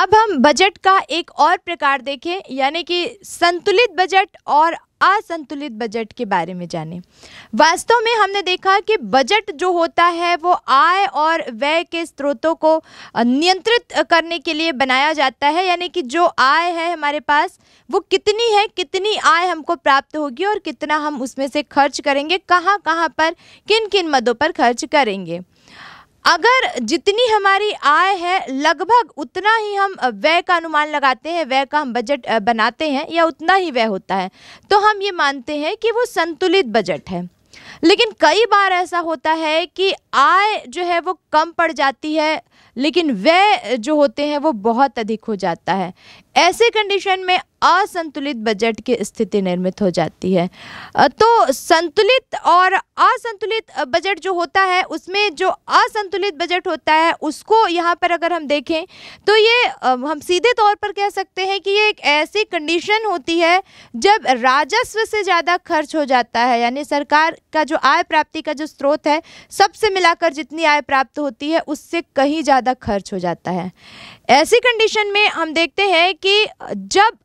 अब हम बजट का एक और प्रकार देखें यानी कि संतुलित बजट और असंतुलित बजट के बारे में जाने वास्तव में हमने देखा कि बजट जो होता है वो आय और व्यय के स्रोतों को नियंत्रित करने के लिए बनाया जाता है यानी कि जो आय है हमारे पास वो कितनी है कितनी आय हमको प्राप्त होगी और कितना हम उसमें से खर्च करेंगे कहाँ कहाँ पर किन किन मदों पर खर्च करेंगे अगर जितनी हमारी आय है लगभग उतना ही हम व्यय का अनुमान लगाते हैं व्यय का हम बजट बनाते हैं या उतना ही व्यय होता है तो हम ये मानते हैं कि वो संतुलित बजट है लेकिन कई बार ऐसा होता है कि आय जो है वो कम पड़ जाती है लेकिन व्यय जो होते हैं वो बहुत अधिक हो जाता है ऐसे कंडीशन में असंतुलित बजट की स्थिति निर्मित हो जाती है तो संतुलित और असंतुलित बजट जो होता है उसमें जो असंतुलित बजट होता है उसको यहाँ पर अगर हम देखें तो ये हम सीधे तौर पर कह सकते हैं कि ये एक ऐसी कंडीशन होती है जब राजस्व से ज़्यादा खर्च हो जाता है यानी सरकार का जो आय प्राप्ति का जो स्रोत है सबसे मिलाकर जितनी आय प्राप्त होती है उससे कहीं ज़्यादा खर्च हो जाता है ऐसी कंडीशन में हम देखते हैं कि जब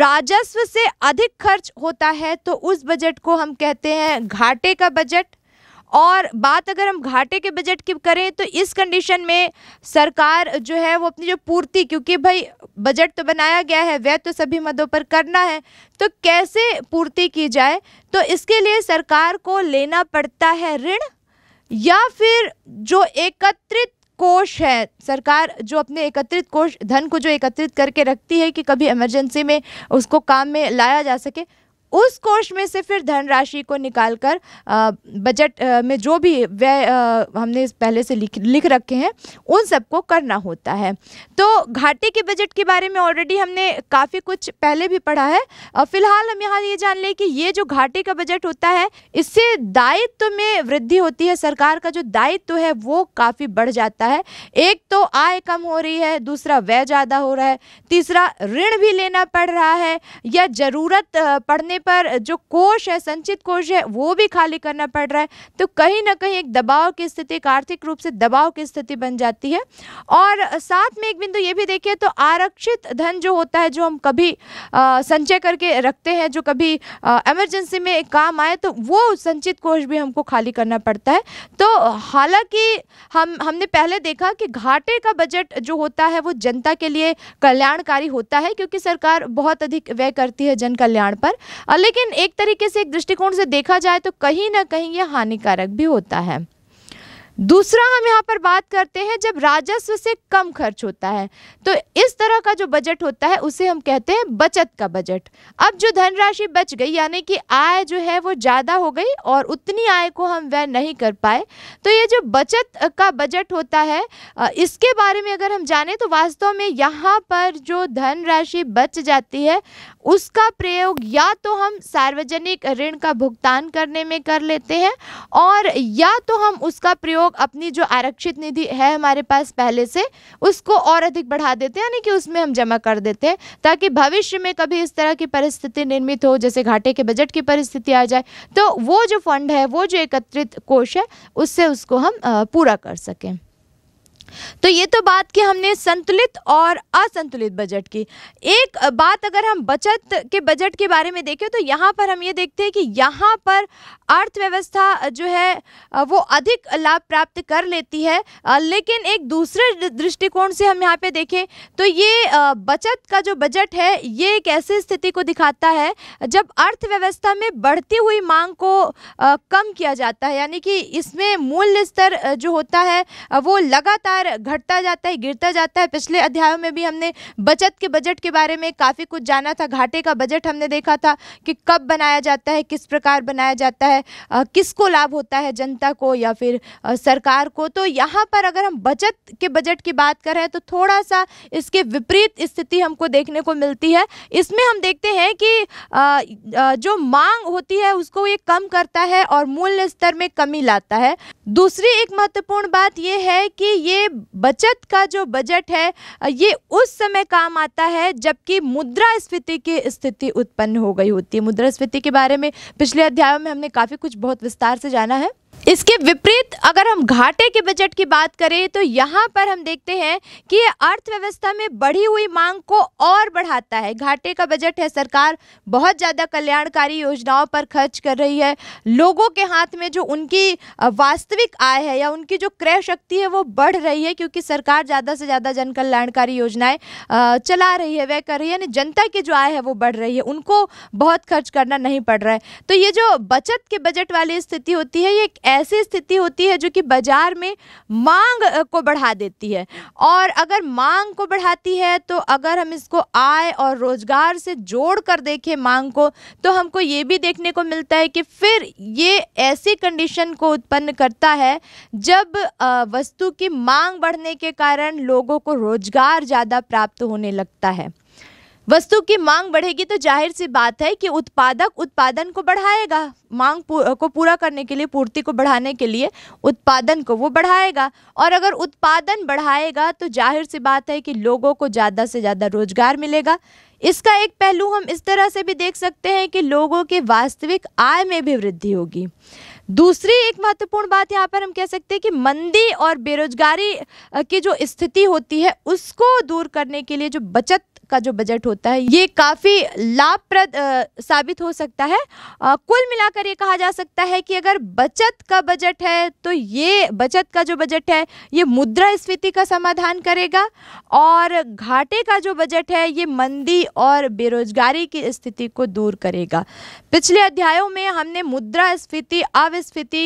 राजस्व से अधिक खर्च होता है तो उस बजट को हम कहते हैं घाटे का बजट और बात अगर हम घाटे के बजट की करें तो इस कंडीशन में सरकार जो है वो अपनी जो पूर्ति क्योंकि भाई बजट तो बनाया गया है वह तो सभी मदों पर करना है तो कैसे पूर्ति की जाए तो इसके लिए सरकार को लेना पड़ता है ऋण या फिर जो एकत्रित कोष है सरकार जो अपने एकत्रित कोष धन को जो एकत्रित करके रखती है कि कभी इमरजेंसी में उसको काम में लाया जा सके उस कोष में से फिर धनराशि को निकाल कर बजट में जो भी व्यय हमने पहले से लिख लिख रखे हैं उन सबको करना होता है तो घाटे के बजट के बारे में ऑलरेडी हमने काफ़ी कुछ पहले भी पढ़ा है फिलहाल हम यहाँ ये जान लें कि ये जो घाटे का बजट होता है इससे दायित्व में वृद्धि होती है सरकार का जो दायित्व है वो काफ़ी बढ़ जाता है एक तो आय कम हो रही है दूसरा व्यय ज़्यादा हो रहा है तीसरा ऋण भी लेना पड़ रहा है या ज़रूरत पड़ने पर जो कोष है संचित कोष है वो भी खाली करना पड़ रहा है तो कहीं ना कहीं एक दबाव की स्थिति एक आर्थिक रूप से दबाव की स्थिति बन जाती है और साथ में एक बिंदु ये भी देखिए तो आरक्षित धन जो होता है जो हम कभी संचय करके रखते हैं जो कभी एमरजेंसी में काम आए तो वो संचित कोष भी हमको खाली करना पड़ता है तो हालांकि हम हमने पहले देखा कि घाटे का बजट जो होता है वो जनता के लिए कल्याणकारी होता है क्योंकि सरकार बहुत अधिक व्यय करती है जन कल्याण पर लेकिन एक तरीके से एक दृष्टिकोण से देखा जाए तो कहीं ना कहीं यह हानिकारक भी होता है दूसरा हम यहाँ पर बात करते हैं जब राजस्व से कम खर्च होता है तो इस तरह का जो बजट होता है उसे हम कहते हैं बचत का बजट अब जो धनराशि बच गई यानी कि आय जो है वो ज़्यादा हो गई और उतनी आय को हम व्यय नहीं कर पाए तो ये जो बचत का बजट होता है इसके बारे में अगर हम जाने तो वास्तव में यहाँ पर जो धनराशि बच जाती है उसका प्रयोग या तो हम सार्वजनिक ऋण का भुगतान करने में कर लेते हैं और या तो हम उसका प्रयोग लोग अपनी जो आरक्षित निधि है हमारे पास पहले से उसको और अधिक बढ़ा देते हैं यानी कि उसमें हम जमा कर देते हैं ताकि भविष्य में कभी इस तरह की परिस्थिति निर्मित हो जैसे घाटे के बजट की परिस्थिति आ जाए तो वो जो फंड है वो जो एकत्रित कोष है उससे उसको हम पूरा कर सकें तो ये तो बात की हमने संतुलित और असंतुलित बजट की एक बात अगर हम बचत के बजट के बारे में देखें तो यहाँ पर हम ये देखते हैं कि यहाँ पर अर्थव्यवस्था जो है वो अधिक लाभ प्राप्त कर लेती है लेकिन एक दूसरे दृष्टिकोण से हम यहाँ पे देखें तो ये बचत का जो बजट है ये एक ऐसी स्थिति को दिखाता है जब अर्थव्यवस्था में बढ़ती हुई मांग को कम किया जाता है यानी कि इसमें मूल्य स्तर जो होता है वो लगातार लगातार घटता जाता है गिरता जाता है पिछले अध्यायों में भी हमने बचत के बजट के बारे में काफ़ी कुछ जाना था घाटे का बजट हमने देखा था कि कब बनाया जाता है किस प्रकार बनाया जाता है किसको लाभ होता है जनता को या फिर सरकार को तो यहाँ पर अगर हम बचत के बजट की बात करें तो थोड़ा सा इसके विपरीत स्थिति हमको देखने को मिलती है इसमें हम देखते हैं कि जो मांग होती है उसको ये कम करता है और मूल्य स्तर में कमी लाता है दूसरी एक महत्वपूर्ण बात यह है कि ये बचत का जो बजट है ये उस समय काम आता है जबकि मुद्रास्फीति की स्थिति उत्पन्न हो गई होती है मुद्रास्फीति के बारे में पिछले अध्याय में हमने काफ़ी कुछ बहुत विस्तार से जाना है इसके विपरीत अगर हम घाटे के बजट की बात करें तो यहाँ पर हम देखते हैं कि ये अर्थव्यवस्था में बढ़ी हुई मांग को और बढ़ाता है घाटे का बजट है सरकार बहुत ज़्यादा कल्याणकारी योजनाओं पर खर्च कर रही है लोगों के हाथ में जो उनकी वास्तविक आय है या उनकी जो क्रय शक्ति है वो बढ़ रही है क्योंकि सरकार ज़्यादा से ज़्यादा जन कल्याणकारी योजनाएँ चला रही है वह कर रही है यानी जनता की जो आय है वो बढ़ रही है उनको बहुत खर्च करना नहीं पड़ रहा है तो ये जो बचत के बजट वाली स्थिति होती है ये ऐसी स्थिति होती है जो कि बाज़ार में मांग को बढ़ा देती है और अगर मांग को बढ़ाती है तो अगर हम इसको आय और रोज़गार से जोड़ कर देखें मांग को तो हमको ये भी देखने को मिलता है कि फिर ये ऐसी कंडीशन को उत्पन्न करता है जब वस्तु की मांग बढ़ने के कारण लोगों को रोज़गार ज़्यादा प्राप्त होने लगता है वस्तु की मांग बढ़ेगी तो जाहिर सी बात है कि उत्पादक उत्पादन को बढ़ाएगा मांग को पूरा करने के लिए पूर्ति को बढ़ाने के लिए उत्पादन को वो बढ़ाएगा और अगर उत्पादन बढ़ाएगा तो जाहिर सी बात है कि लोगों को ज़्यादा से ज़्यादा रोजगार मिलेगा इसका एक पहलू हम इस तरह से भी देख सकते हैं कि लोगों के वास्तविक आय में भी वृद्धि होगी दूसरी एक महत्वपूर्ण बात यहाँ पर हम कह सकते हैं कि मंदी और बेरोजगारी की जो स्थिति होती है उसको दूर करने के लिए जो बचत का जो बजट होता है ये काफ़ी लाभप्रद साबित हो सकता है आ, कुल मिलाकर ये कहा जा सकता है कि अगर बचत का बजट है तो ये बचत का जो बजट है ये मुद्रा स्फीति का समाधान करेगा और घाटे का जो बजट है ये मंदी और बेरोजगारी की स्थिति को दूर करेगा पिछले अध्यायों में हमने मुद्रा स्फीति अविस्फीति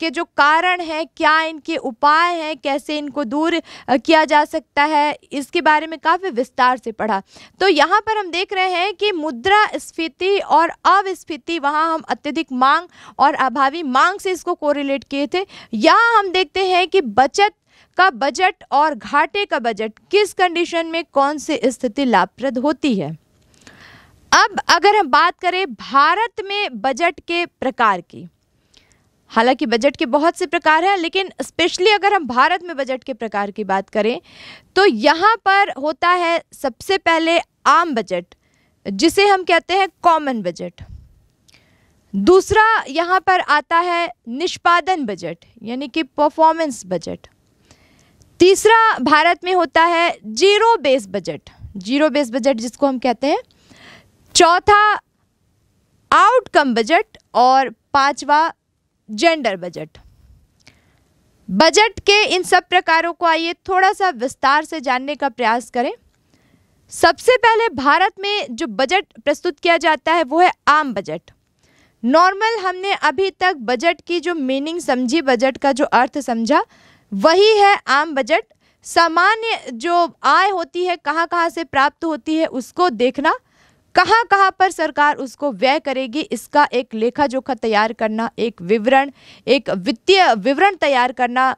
के जो कारण हैं क्या इनके उपाय हैं कैसे इनको दूर किया जा सकता है इसके बारे में काफ़ी विस्तार से पढ़ा तो यहाँ पर हम देख रहे हैं कि मुद्रा स्फीति और अविस्फीति वहाँ हम अत्यधिक मांग और अभावी मांग से इसको कोरिलेट किए थे यहाँ हम देखते हैं कि बचत का बजट और घाटे का बजट किस कंडीशन में कौन सी स्थिति लाभप्रद होती है अब अगर हम बात करें भारत में बजट के प्रकार की हालांकि बजट के बहुत से प्रकार हैं लेकिन स्पेशली अगर हम भारत में बजट के प्रकार की बात करें तो यहाँ पर होता है सबसे पहले आम बजट जिसे हम कहते हैं कॉमन बजट दूसरा यहाँ पर आता है निष्पादन बजट यानी कि परफॉर्मेंस बजट तीसरा भारत में होता है zero base budget zero base budget जिसको हम कहते हैं चौथा आउटकम बजट और पांचवा जेंडर बजट बजट के इन सब प्रकारों को आइए थोड़ा सा विस्तार से जानने का प्रयास करें सबसे पहले भारत में जो बजट प्रस्तुत किया जाता है वो है आम बजट नॉर्मल हमने अभी तक बजट की जो मीनिंग समझी बजट का जो अर्थ समझा वही है आम बजट सामान्य जो आय होती है कहाँ कहाँ से प्राप्त होती है उसको देखना कहाँ कहाँ पर सरकार उसको व्यय करेगी इसका एक लेखा जोखा तैयार करना एक विवरण एक वित्तीय विवरण तैयार करना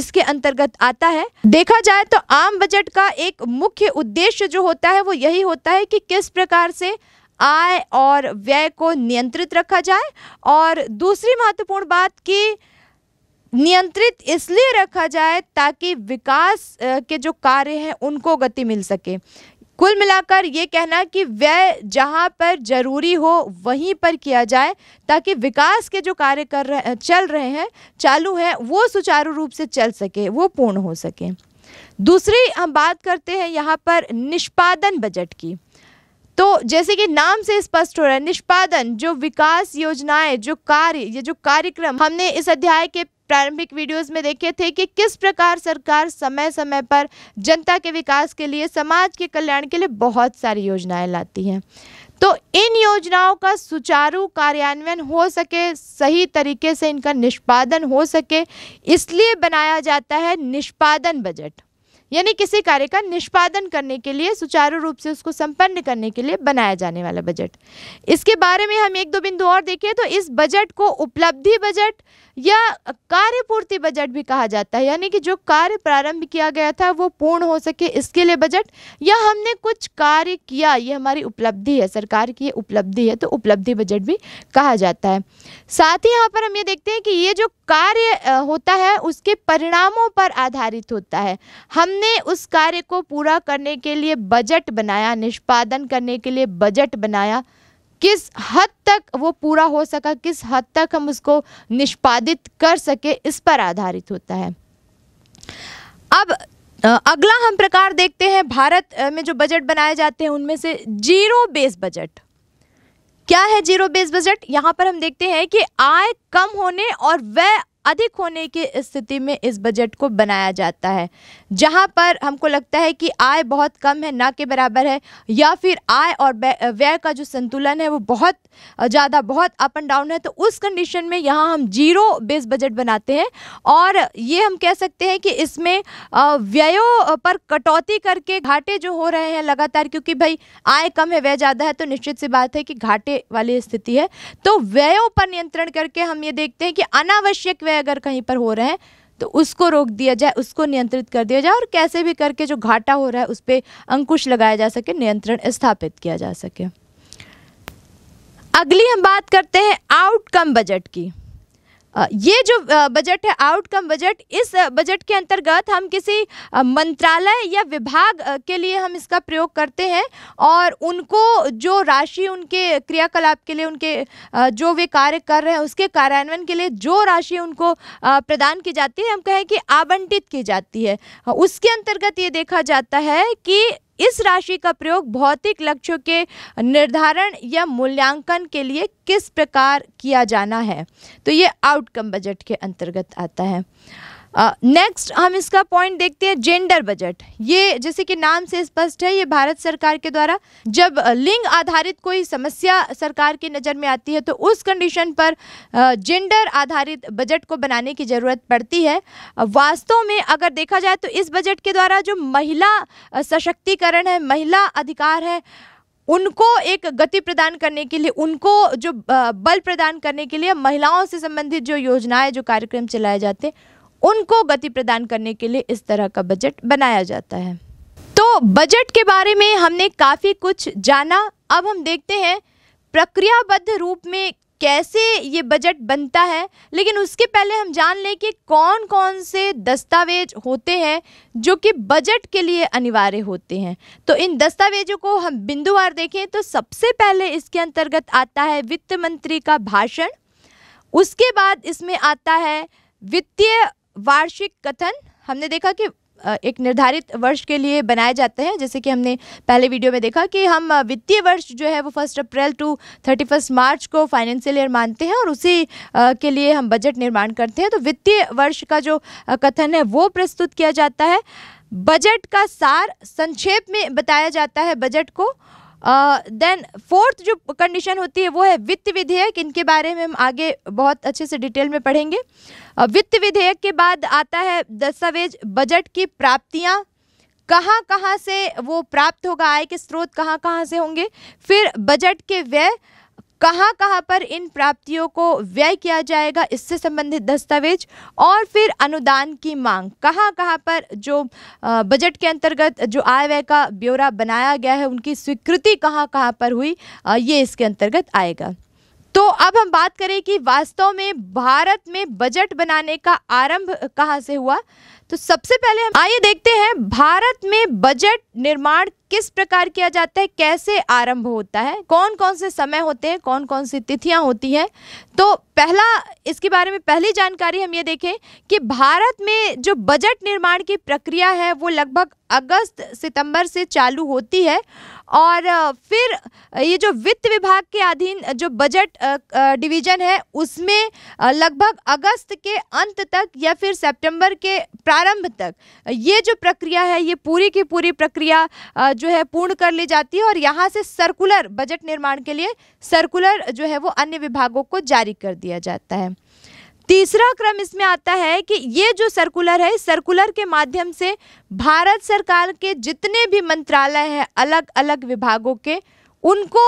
इसके अंतर्गत आता है देखा जाए तो आम बजट का एक मुख्य उद्देश्य जो होता है वो यही होता है कि किस प्रकार से आय और व्यय को नियंत्रित रखा जाए और दूसरी महत्वपूर्ण बात कि नियंत्रित इसलिए रखा जाए ताकि विकास के जो कार्य हैं उनको गति मिल सके कुल मिलाकर ये कहना कि व्यय जहाँ पर जरूरी हो वहीं पर किया जाए ताकि विकास के जो कार्य कर रहे चल रहे हैं चालू हैं वो सुचारू रूप से चल सके वो पूर्ण हो सके दूसरी हम बात करते हैं यहाँ पर निष्पादन बजट की तो जैसे कि नाम से स्पष्ट हो रहा है निष्पादन जो विकास योजनाएं जो कार्य ये जो कार्यक्रम हमने इस अध्याय के प्रारंभिक वीडियोस में देखे थे कि किस प्रकार सरकार समय समय पर जनता के विकास के लिए समाज के कल्याण के लिए बहुत सारी योजनाएं लाती हैं तो इन योजनाओं का सुचारू कार्यान्वयन हो सके सही तरीके से इनका निष्पादन हो सके इसलिए बनाया जाता है निष्पादन बजट यानी किसी कार्य का निष्पादन करने के लिए सुचारू रूप से उसको संपन्न करने के लिए बनाया जाने वाला बजट इसके बारे में हम एक दो बिंदु और देखें तो इस बजट को उपलब्धि बजट या कार्यपूर्ति बजट भी कहा जाता है यानी कि जो कार्य प्रारंभ किया गया था वो पूर्ण हो सके इसके लिए बजट या हमने कुछ कार्य किया ये हमारी उपलब्धि है सरकार की ये उपलब्धि है तो उपलब्धि बजट भी कहा जाता है साथ ही यहाँ पर हम ये देखते हैं कि ये जो कार्य होता है उसके परिणामों पर आधारित होता है हमने उस कार्य को पूरा करने के लिए बजट बनाया निष्पादन करने के लिए बजट बनाया किस हद तक वो पूरा हो सका किस हद तक हम उसको निष्पादित कर सके इस पर आधारित होता है अब अगला हम प्रकार देखते हैं भारत में जो बजट बनाए जाते हैं उनमें से जीरो बेस बजट क्या है जीरो बेस बजट यहाँ पर हम देखते हैं कि आय कम होने और व्यय अधिक होने की स्थिति में इस बजट को बनाया जाता है जहां पर हमको लगता है कि आय बहुत कम है ना के बराबर है या फिर आय और व्यय का जो संतुलन है वो बहुत ज़्यादा बहुत अप एंड डाउन है तो उस कंडीशन में यहाँ हम जीरो बेस बजट बनाते हैं और ये हम कह सकते हैं कि इसमें व्ययों पर कटौती करके घाटे जो हो रहे हैं लगातार क्योंकि भाई आय कम है व्यय ज़्यादा है तो निश्चित सी बात है कि घाटे वाली स्थिति है तो व्ययों पर नियंत्रण करके हम ये देखते हैं कि अनावश्यक वे अगर कहीं पर हो रहे हैं तो उसको रोक दिया जाए उसको नियंत्रित कर दिया जाए और कैसे भी करके जो घाटा हो रहा है उस पर अंकुश लगाया जा सके नियंत्रण स्थापित किया जा सके अगली हम बात करते हैं आउटकम बजट की ये जो बजट है आउटकम बजट इस बजट के अंतर्गत हम किसी मंत्रालय या विभाग के लिए हम इसका प्रयोग करते हैं और उनको जो राशि उनके क्रियाकलाप के लिए उनके जो वे कार्य कर रहे हैं उसके कार्यान्वयन के लिए जो राशि उनको प्रदान की जाती है हम कहें कि आवंटित की जाती है उसके अंतर्गत ये देखा जाता है कि इस राशि का प्रयोग भौतिक लक्ष्यों के निर्धारण या मूल्यांकन के लिए किस प्रकार किया जाना है तो ये आउटकम बजट के अंतर्गत आता है नेक्स्ट uh, हम इसका पॉइंट देखते हैं जेंडर बजट ये जैसे कि नाम से स्पष्ट है ये भारत सरकार के द्वारा जब लिंग आधारित कोई समस्या सरकार की नज़र में आती है तो उस कंडीशन पर जेंडर आधारित बजट को बनाने की ज़रूरत पड़ती है वास्तव में अगर देखा जाए तो इस बजट के द्वारा जो महिला सशक्तिकरण है महिला अधिकार है उनको एक गति प्रदान करने के लिए उनको जो बल प्रदान करने के लिए महिलाओं से संबंधित जो योजनाएँ जो कार्यक्रम चलाए जाते हैं उनको गति प्रदान करने के लिए इस तरह का बजट बनाया जाता है तो बजट के बारे में हमने काफ़ी कुछ जाना अब हम देखते हैं प्रक्रियाबद्ध रूप में कैसे ये बजट बनता है लेकिन उसके पहले हम जान लें कि कौन कौन से दस्तावेज होते हैं जो कि बजट के लिए अनिवार्य होते हैं तो इन दस्तावेजों को हम बिंदुवार देखें तो सबसे पहले इसके अंतर्गत आता है वित्त मंत्री का भाषण उसके बाद इसमें आता है वित्तीय वार्षिक कथन हमने देखा कि एक निर्धारित वर्ष के लिए बनाए जाते हैं जैसे कि हमने पहले वीडियो में देखा कि हम वित्तीय वर्ष जो है वो first April to thirty first March को फाइनेंशियल ईयर मानते हैं और उसी के लिए हम बजट निर्माण करते हैं तो वित्तीय वर्ष का जो कथन है वो प्रस्तुत किया जाता है बजट का सार संक्षेप में बताया जाता है बजट को देन uh, फोर्थ जो कंडीशन होती है वो है वित्त विधेयक इनके बारे में हम आगे बहुत अच्छे से डिटेल में पढ़ेंगे वित्त विधेयक के बाद आता है दस्तावेज बजट की प्राप्तियां कहाँ कहाँ से वो प्राप्त होगा आय के स्रोत कहाँ कहाँ से होंगे फिर बजट के व्यय कहाँ कहाँ पर इन प्राप्तियों को व्यय किया जाएगा इससे संबंधित दस्तावेज और फिर अनुदान की मांग कहाँ कहाँ पर जो बजट के अंतर्गत जो आय व्यय का ब्यौरा बनाया गया है उनकी स्वीकृति कहाँ कहाँ पर हुई ये इसके अंतर्गत आएगा तो अब हम बात करें कि वास्तव में भारत में बजट बनाने का आरंभ कहाँ से हुआ तो सबसे पहले हम आइए देखते हैं भारत में बजट निर्माण किस प्रकार किया जाता है कैसे आरंभ होता है कौन कौन से समय होते हैं कौन कौन सी तिथियां होती हैं तो पहला इसके बारे में पहली जानकारी हम ये देखें कि भारत में जो बजट निर्माण की प्रक्रिया है वो लगभग अगस्त सितंबर से चालू होती है और फिर ये जो वित्त विभाग के अधीन जो बजट डिवीजन है उसमें लगभग अगस्त के अंत तक या फिर सितंबर के प्रारंभ तक ये जो प्रक्रिया है ये पूरी की पूरी प्रक्रिया जो है पूर्ण कर ली जाती है और यहाँ से सर्कुलर बजट निर्माण के लिए सर्कुलर जो है वो अन्य विभागों को जारी कर दिया जाता है तीसरा क्रम इसमें आता है कि ये जो सर्कुलर है सर्कुलर के माध्यम से भारत सरकार के जितने भी मंत्रालय हैं अलग अलग विभागों के उनको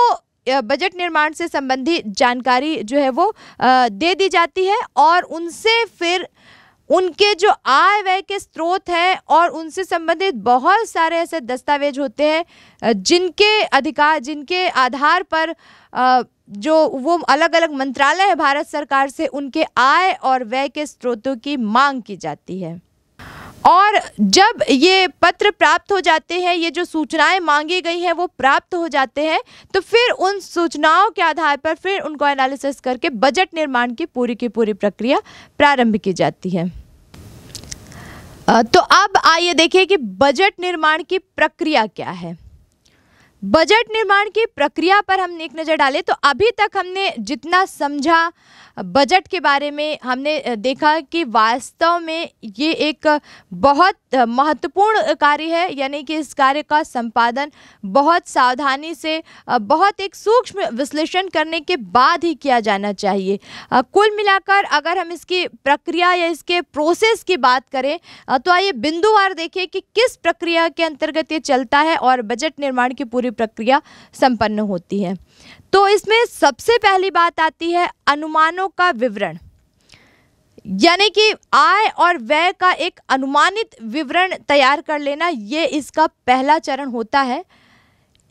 बजट निर्माण से संबंधित जानकारी जो है वो दे दी जाती है और उनसे फिर उनके जो आय व्यय के स्रोत हैं और उनसे संबंधित बहुत सारे ऐसे दस्तावेज होते हैं जिनके अधिकार जिनके आधार पर जो वो अलग अलग मंत्रालय है भारत सरकार से उनके आय और व्यय के स्रोतों की मांग की जाती है और जब ये पत्र प्राप्त हो जाते हैं ये जो सूचनाएं मांगी गई हैं वो प्राप्त हो जाते हैं तो फिर उन सूचनाओं के आधार पर फिर उनको एनालिसिस करके बजट निर्माण की पूरी की पूरी प्रक्रिया प्रारंभ की जाती है तो अब आइए देखिए कि बजट निर्माण की प्रक्रिया क्या है बजट निर्माण की प्रक्रिया पर हम एक नज़र डालें तो अभी तक हमने जितना समझा बजट के बारे में हमने देखा कि वास्तव में ये एक बहुत महत्वपूर्ण कार्य है यानी कि इस कार्य का संपादन बहुत सावधानी से बहुत एक सूक्ष्म विश्लेषण करने के बाद ही किया जाना चाहिए कुल मिलाकर अगर हम इसकी प्रक्रिया या इसके प्रोसेस की बात करें तो आइए बिंदुवार देखें कि किस प्रक्रिया के अंतर्गत ये चलता है और बजट निर्माण की पूरी प्रक्रिया संपन्न होती है तो इसमें सबसे पहली बात आती है अनुमानों का विवरण यानी कि आय और व्यय का एक अनुमानित विवरण तैयार कर लेना ये इसका पहला चरण होता है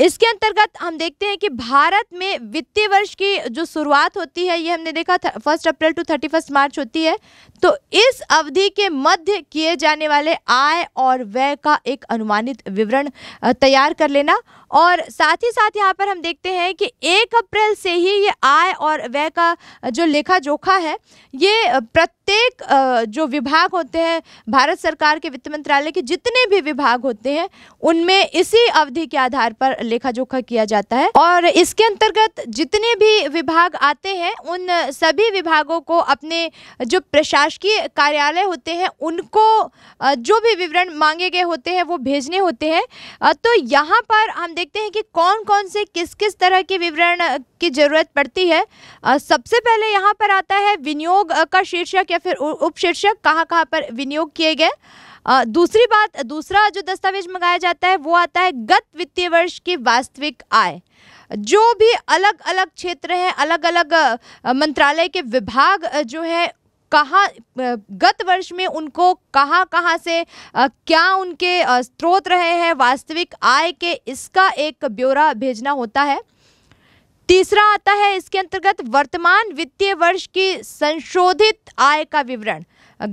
इसके अंतर्गत हम देखते हैं कि भारत में वित्तीय वर्ष की जो शुरुआत होती है ये हमने देखा first April to thirty first March होती है तो इस अवधि के मध्य किए जाने वाले आय और व्यय का एक अनुमानित विवरण तैयार कर लेना और साथ ही साथ यहाँ पर हम देखते हैं कि एक अप्रैल से ही ये आय और व्यय का जो लेखा जोखा है ये प्रत्येक प्रत्येक जो विभाग होते हैं भारत सरकार के वित्त मंत्रालय के जितने भी विभाग होते हैं उनमें इसी अवधि के आधार पर लेखा जोखा किया जाता है और इसके अंतर्गत जितने भी विभाग आते हैं उन सभी विभागों को अपने जो प्रशासकीय कार्यालय होते हैं उनको जो भी विवरण मांगे गए होते हैं वो भेजने होते हैं तो यहाँ पर हम देखते हैं कि कौन कौन से किस किस तरह के विवरण की ज़रूरत पड़ती है सबसे पहले यहाँ पर आता है विनियोग का शीर्षक या फिर उप शीर्षक कहाँ कहाँ पर विनियोग किए गए दूसरी बात दूसरा जो दस्तावेज मंगाया जाता है वो आता है गत वित्तीय वर्ष की वास्तविक आय जो भी अलग अलग क्षेत्र हैं अलग अलग मंत्रालय के विभाग जो है कहाँ गत वर्ष में उनको कहाँ कहाँ से क्या उनके स्रोत रहे हैं वास्तविक आय के इसका एक ब्यौरा भेजना होता है तीसरा आता है इसके अंतर्गत वर्तमान वित्तीय वर्ष की संशोधित आय का विवरण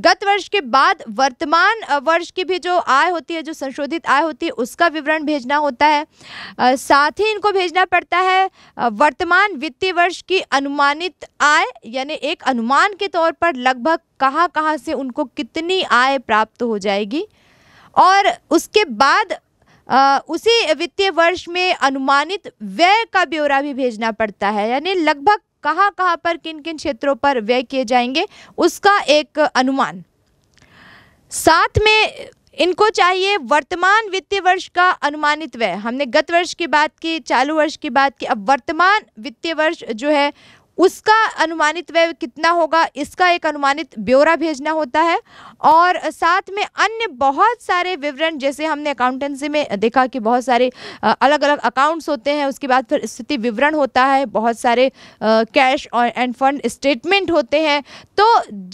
गत वर्ष के बाद वर्तमान वर्ष की भी जो आय होती है जो संशोधित आय होती है उसका विवरण भेजना होता है साथ ही इनको भेजना पड़ता है वर्तमान वित्तीय वर्ष की अनुमानित आय यानी एक अनुमान के तौर पर लगभग कहाँ कहाँ से उनको कितनी आय प्राप्त हो जाएगी और उसके बाद उसी वित्तीय वर्ष में अनुमानित व्यय का ब्यौरा भी भेजना पड़ता है यानी लगभग कहाँ कहाँ पर किन किन क्षेत्रों पर व्यय किए जाएंगे उसका एक अनुमान साथ में इनको चाहिए वर्तमान वित्तीय वर्ष का अनुमानित व्यय हमने गत वर्ष की बात की चालू वर्ष की बात की अब वर्तमान वित्तीय वर्ष जो है उसका अनुमानित व्यय कितना होगा इसका एक अनुमानित ब्यौरा भेजना होता है और साथ में अन्य बहुत सारे विवरण जैसे हमने अकाउंटेंसी में देखा कि बहुत सारे अलग अलग अकाउंट्स होते हैं उसके बाद फिर स्थिति विवरण होता है बहुत सारे कैश और एंड फंड स्टेटमेंट होते हैं तो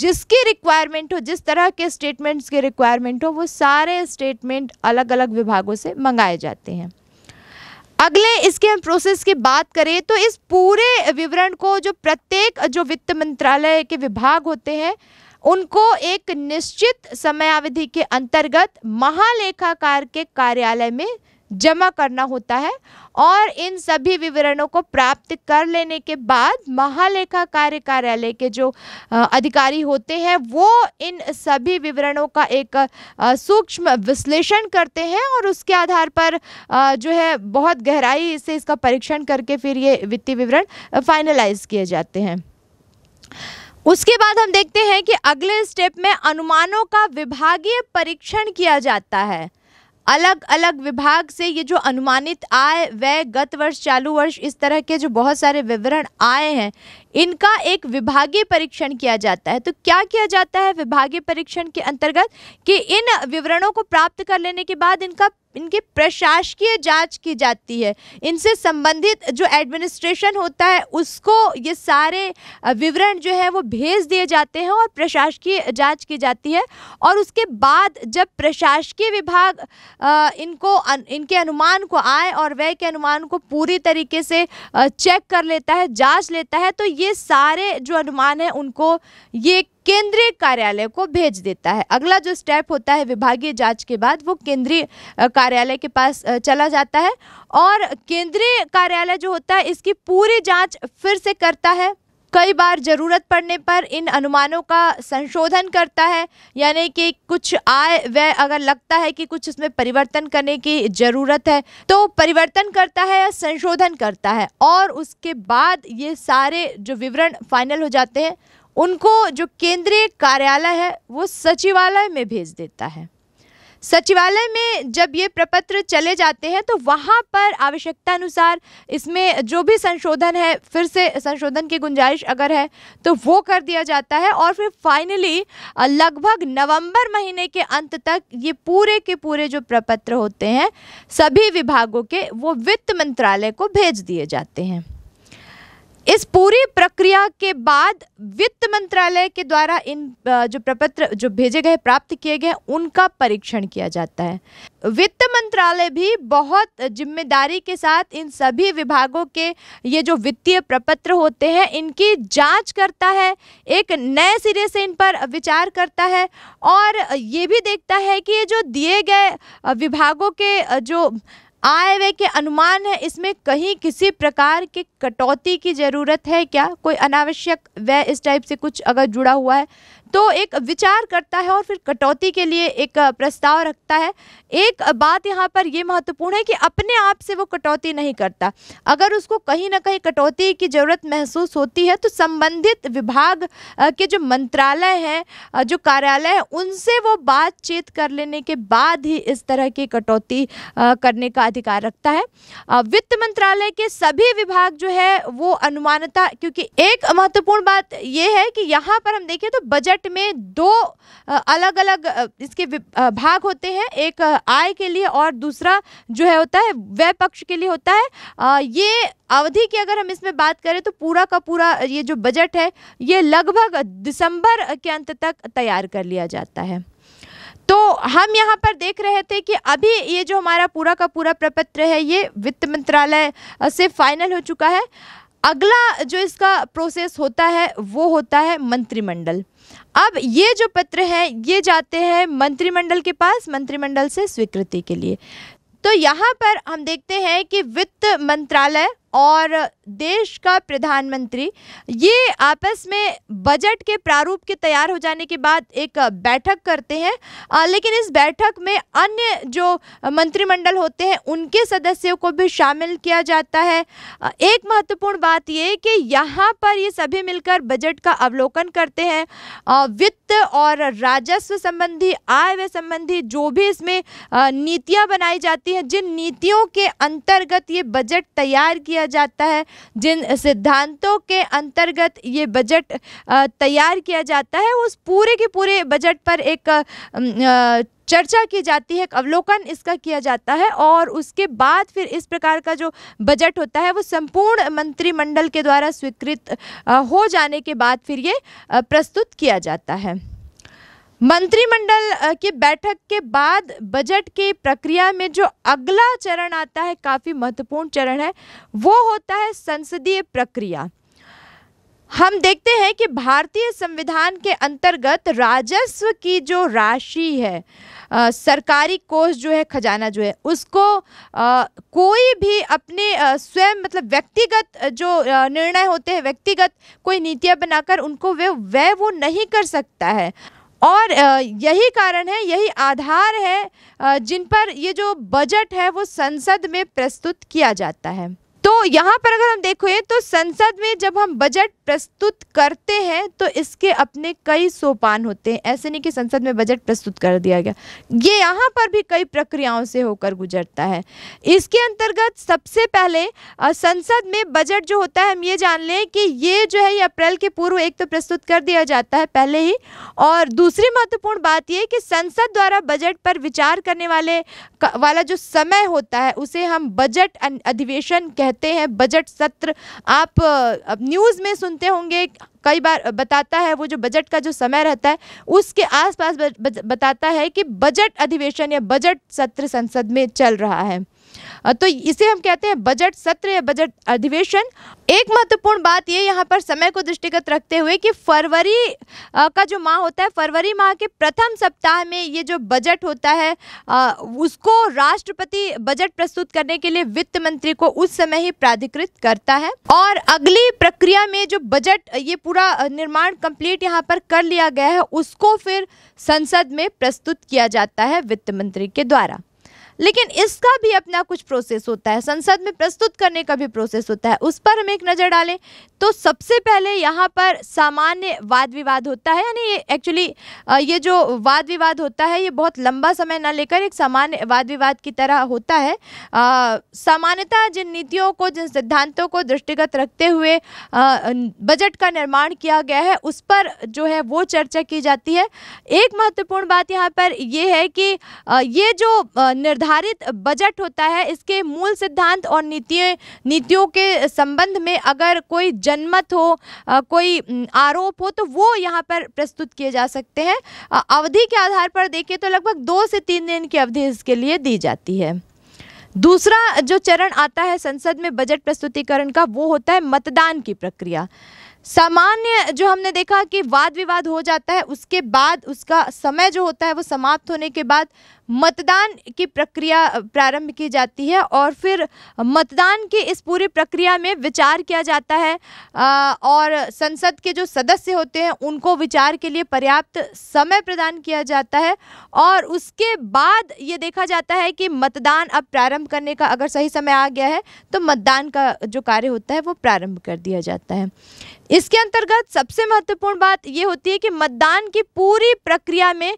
जिसकी रिक्वायरमेंट हो जिस तरह के स्टेटमेंट्स के रिक्वायरमेंट हो वो सारे स्टेटमेंट अलग अलग विभागों से मंगाए जाते हैं अगले इसके हम प्रोसेस की बात करें तो इस पूरे विवरण को जो प्रत्येक जो वित्त मंत्रालय के विभाग होते हैं उनको एक निश्चित समयावधि के अंतर्गत महालेखाकार के कार्यालय में जमा करना होता है और इन सभी विवरणों को प्राप्त कर लेने के बाद महालेखा कार्य कार्यालय के जो अधिकारी होते हैं वो इन सभी विवरणों का एक सूक्ष्म विश्लेषण करते हैं और उसके आधार पर जो है बहुत गहराई से इसका परीक्षण करके फिर ये वित्तीय विवरण फाइनलाइज किए जाते हैं उसके बाद हम देखते हैं कि अगले स्टेप में अनुमानों का विभागीय परीक्षण किया जाता है अलग अलग विभाग से ये जो अनुमानित आय व्यय गत वर्ष चालू वर्ष इस तरह के जो बहुत सारे विवरण आए हैं इनका एक विभागीय परीक्षण किया जाता है तो क्या किया जाता है विभागीय परीक्षण के अंतर्गत कि इन विवरणों को प्राप्त कर लेने के बाद इनका इनकी प्रशासकीय जांच की जाती है इनसे संबंधित जो एडमिनिस्ट्रेशन होता है उसको ये सारे विवरण जो है वो भेज दिए जाते हैं और प्रशासकीय जांच की जाती है और उसके बाद जब प्रशासकीय विभाग इनको इनके अनुमान को आए और व्यय के अनुमान को पूरी तरीके से चेक कर लेता है जांच लेता है तो ये सारे जो अनुमान है उनको ये केंद्रीय कार्यालय को भेज देता है अगला जो स्टेप होता है विभागीय जांच के बाद वो केंद्रीय कार्यालय के पास चला जाता है और केंद्रीय कार्यालय जो होता है इसकी पूरी जांच फिर से करता है कई बार ज़रूरत पड़ने पर इन अनुमानों का संशोधन करता है यानी कि कुछ आय व्यय अगर लगता है कि कुछ इसमें परिवर्तन करने की ज़रूरत है तो परिवर्तन करता है या संशोधन करता है और उसके बाद ये सारे जो विवरण फाइनल हो जाते हैं उनको जो केंद्रीय कार्यालय है वो सचिवालय में भेज देता है सचिवालय में जब ये प्रपत्र चले जाते हैं तो वहाँ पर आवश्यकता अनुसार इसमें जो भी संशोधन है फिर से संशोधन की गुंजाइश अगर है तो वो कर दिया जाता है और फिर फाइनली लगभग नवंबर महीने के अंत तक ये पूरे के पूरे जो प्रपत्र होते हैं सभी विभागों के वो वित्त मंत्रालय को भेज दिए जाते हैं इस पूरी प्रक्रिया के बाद वित्त मंत्रालय के द्वारा इन जो प्रपत्र जो भेजे गए प्राप्त किए गए उनका परीक्षण किया जाता है वित्त मंत्रालय भी बहुत जिम्मेदारी के साथ इन सभी विभागों के ये जो वित्तीय प्रपत्र होते हैं इनकी जांच करता है एक नए सिरे से इन पर विचार करता है और ये भी देखता है कि ये जो दिए गए विभागों के जो आय व्यय के अनुमान है इसमें कहीं किसी प्रकार के कटौती की ज़रूरत है क्या कोई अनावश्यक व्यय इस टाइप से कुछ अगर जुड़ा हुआ है तो एक विचार करता है और फिर कटौती के लिए एक प्रस्ताव रखता है एक बात यहाँ पर यह महत्वपूर्ण है कि अपने आप से वो कटौती नहीं करता अगर उसको कहीं ना कहीं कटौती की ज़रूरत महसूस होती है तो संबंधित विभाग के जो मंत्रालय हैं जो कार्यालय हैं उनसे वो बातचीत कर लेने के बाद ही इस तरह की कटौती करने का अधिकार रखता है वित्त मंत्रालय के सभी विभाग जो है वो अनुमानता क्योंकि एक महत्वपूर्ण बात यह है कि यहाँ पर हम देखें तो बजट बजट में दो अलग अलग इसके भाग होते हैं एक आय के लिए और दूसरा जो है होता है व्यय पक्ष के लिए होता है ये अवधि की अगर हम इसमें बात करें तो पूरा का पूरा ये जो बजट है ये लगभग दिसंबर के अंत तक तैयार कर लिया जाता है तो हम यहाँ पर देख रहे थे कि अभी ये जो हमारा पूरा का पूरा प्रपत्र है ये वित्त मंत्रालय से फाइनल हो चुका है अगला जो इसका प्रोसेस होता है वो होता है मंत्रिमंडल अब ये जो पत्र हैं ये जाते हैं मंत्रिमंडल के पास मंत्रिमंडल से स्वीकृति के लिए तो यहाँ पर हम देखते हैं कि वित्त मंत्रालय और देश का प्रधानमंत्री ये आपस में बजट के प्रारूप के तैयार हो जाने के बाद एक बैठक करते हैं आ, लेकिन इस बैठक में अन्य जो मंत्रिमंडल होते हैं उनके सदस्यों को भी शामिल किया जाता है एक महत्वपूर्ण बात ये कि यहाँ पर ये सभी मिलकर बजट का अवलोकन करते हैं वित्त और राजस्व संबंधी आय व्यय संबंधी जो भी इसमें नीतियाँ बनाई जाती हैं जिन नीतियों के अंतर्गत ये बजट तैयार किया जाता है जिन सिद्धांतों के अंतर्गत ये बजट तैयार किया जाता है उस पूरे के पूरे बजट पर एक चर्चा की जाती है एक अवलोकन इसका किया जाता है और उसके बाद फिर इस प्रकार का जो बजट होता है वो संपूर्ण मंत्रिमंडल के द्वारा स्वीकृत हो जाने के बाद फिर ये प्रस्तुत किया जाता है मंत्रिमंडल की बैठक के बाद बजट की प्रक्रिया में जो अगला चरण आता है काफ़ी महत्वपूर्ण चरण है वो होता है संसदीय प्रक्रिया हम देखते हैं कि भारतीय संविधान के अंतर्गत राजस्व की जो राशि है आ, सरकारी कोष जो है खजाना जो है उसको आ, कोई भी अपने स्वयं मतलब व्यक्तिगत जो निर्णय होते हैं व्यक्तिगत कोई नीतियाँ बनाकर उनको वे वह वो नहीं कर सकता है और यही कारण है यही आधार है जिन पर ये जो बजट है वो संसद में प्रस्तुत किया जाता है यहाँ पर अगर हम देखें तो संसद में जब हम बजट प्रस्तुत करते हैं तो इसके अपने कई सोपान होते हैं ऐसे नहीं कि संसद में बजट प्रस्तुत कर दिया गया ये यहाँ पर भी कई प्रक्रियाओं से होकर गुजरता है इसके अंतर्गत सबसे पहले संसद में बजट जो होता है हम ये जान लें कि ये जो है ये अप्रैल के पूर्व एक तो प्रस्तुत कर दिया जाता है पहले ही और दूसरी महत्वपूर्ण बात यह कि संसद द्वारा बजट पर विचार करने वाले वाला जो समय होता है उसे हम बजट अधिवेशन कहते होते हैं बजट सत्र आप अब न्यूज़ में सुनते होंगे कई बार बताता है वो जो बजट का जो समय रहता है उसके आसपास बताता है कि बजट अधिवेशन या बजट सत्र संसद में चल रहा है तो इसे हम कहते हैं बजट सत्र या बजट अधिवेशन एक महत्वपूर्ण बात ये यहाँ पर समय को दृष्टिगत रखते हुए कि फरवरी का जो माह होता है फरवरी माह के प्रथम सप्ताह में ये जो बजट होता है उसको राष्ट्रपति बजट प्रस्तुत करने के लिए वित्त मंत्री को उस समय ही प्राधिकृत करता है और अगली प्रक्रिया में जो बजट ये पूरा निर्माण कंप्लीट यहाँ पर कर लिया गया है उसको फिर संसद में प्रस्तुत किया जाता है वित्त मंत्री के द्वारा लेकिन इसका भी अपना कुछ प्रोसेस होता है संसद में प्रस्तुत करने का भी प्रोसेस होता है उस पर हम एक नज़र डालें तो सबसे पहले यहाँ पर सामान्य वाद विवाद होता है यानी ये एक्चुअली ये जो वाद विवाद होता है ये बहुत लंबा समय ना लेकर एक सामान्य वाद विवाद की तरह होता है सामान्यतः जिन नीतियों को जिन सिद्धांतों को दृष्टिगत रखते हुए बजट का निर्माण किया गया है उस पर जो है वो चर्चा की जाती है एक महत्वपूर्ण बात यहाँ पर यह है कि ये जो निर्धारण निर्धारित बजट होता है इसके मूल सिद्धांत और नीति नीतियों के संबंध में अगर कोई जनमत हो कोई आरोप हो तो वो यहाँ पर प्रस्तुत किए जा सकते हैं अवधि के आधार पर देखें तो लगभग दो से तीन दिन की अवधि इसके लिए दी जाती है दूसरा जो चरण आता है संसद में बजट प्रस्तुतिकरण का वो होता है मतदान की प्रक्रिया सामान्य जो हमने देखा कि वाद विवाद हो जाता है उसके बाद उसका समय जो होता है वो समाप्त होने के बाद मतदान की प्रक्रिया प्रारंभ की जाती है और फिर मतदान की इस पूरी प्रक्रिया में विचार किया जाता है और संसद के जो सदस्य होते हैं उनको विचार के लिए पर्याप्त समय प्रदान किया जाता है और उसके बाद ये देखा जाता है कि मतदान अब प्रारंभ करने का अगर सही समय आ गया है तो मतदान का जो कार्य होता है वो प्रारंभ कर दिया जाता है इसके अंतर्गत सबसे महत्वपूर्ण बात ये होती है कि मतदान की पूरी प्रक्रिया में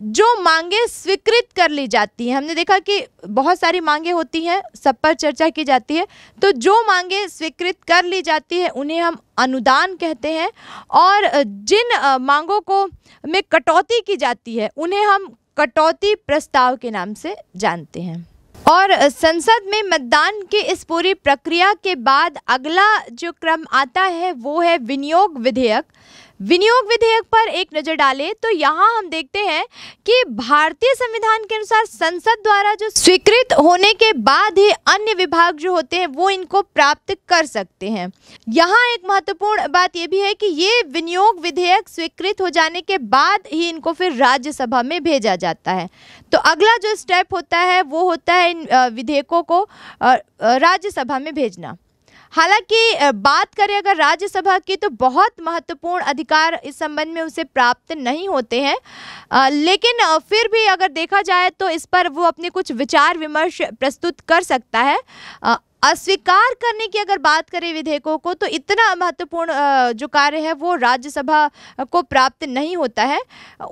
जो मांगे स्वीकृत कर ली जाती हैं हमने देखा कि बहुत सारी मांगे होती हैं सब पर चर्चा की जाती है तो जो मांगे स्वीकृत कर ली जाती है उन्हें हम अनुदान कहते हैं और जिन मांगों को में कटौती की जाती है उन्हें हम कटौती प्रस्ताव के नाम से जानते हैं और संसद में मतदान के इस पूरी प्रक्रिया के बाद अगला जो क्रम आता है वो है विनियोग विधेयक विनियोग विधेयक पर एक नज़र डालें तो यहाँ हम देखते हैं कि भारतीय संविधान के अनुसार संसद द्वारा जो स्वीकृत होने के बाद ही अन्य विभाग जो होते हैं वो इनको प्राप्त कर सकते हैं यहाँ एक महत्वपूर्ण बात यह भी है कि ये विनियोग विधेयक स्वीकृत हो जाने के बाद ही इनको फिर राज्यसभा में भेजा जाता है तो अगला जो स्टेप होता है वो होता है इन विधेयकों को राज्यसभा में भेजना हालांकि बात करें अगर राज्यसभा की तो बहुत महत्वपूर्ण अधिकार इस संबंध में उसे प्राप्त नहीं होते हैं लेकिन फिर भी अगर देखा जाए तो इस पर वो अपने कुछ विचार विमर्श प्रस्तुत कर सकता है अस्वीकार करने की अगर बात करें विधेयकों को तो इतना महत्वपूर्ण जो कार्य है वो राज्यसभा को प्राप्त नहीं होता है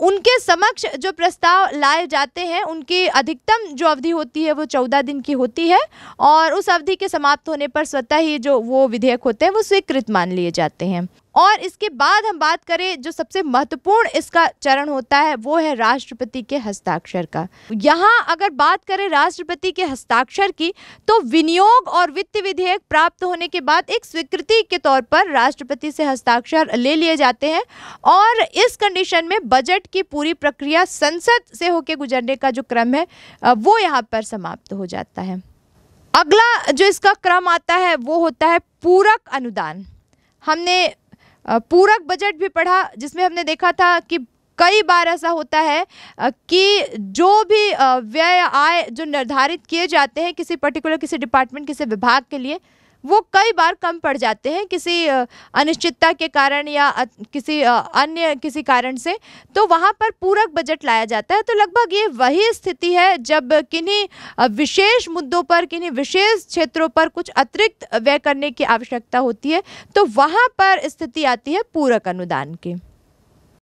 उनके समक्ष जो प्रस्ताव लाए जाते हैं उनकी अधिकतम जो अवधि होती है वो चौदह दिन की होती है और उस अवधि के समाप्त होने पर स्वतः ही जो वो विधेयक होते हैं वो स्वीकृत मान लिए जाते हैं और इसके बाद हम बात करें जो सबसे महत्वपूर्ण इसका चरण होता है वो है राष्ट्रपति के हस्ताक्षर का यहाँ अगर बात करें राष्ट्रपति के हस्ताक्षर की तो विनियोग और वित्त विधेयक प्राप्त होने के बाद एक स्वीकृति के तौर पर राष्ट्रपति से हस्ताक्षर ले लिए जाते हैं और इस कंडीशन में बजट की पूरी प्रक्रिया संसद से होकर गुजरने का जो क्रम है वो यहाँ पर समाप्त हो जाता है अगला जो इसका क्रम आता है वो होता है पूरक अनुदान हमने पूरक बजट भी पढ़ा जिसमें हमने देखा था कि कई बार ऐसा होता है कि जो भी व्यय आय जो निर्धारित किए जाते हैं किसी पर्टिकुलर किसी डिपार्टमेंट किसी विभाग के लिए वो कई बार कम पड़ जाते हैं किसी अनिश्चितता के कारण या किसी अन्य किसी कारण से तो वहाँ पर पूरक बजट लाया जाता है तो लगभग ये वही स्थिति है जब किन्हीं विशेष मुद्दों पर किन्हीं विशेष क्षेत्रों पर कुछ अतिरिक्त व्यय करने की आवश्यकता होती है तो वहाँ पर स्थिति आती है पूरक अनुदान की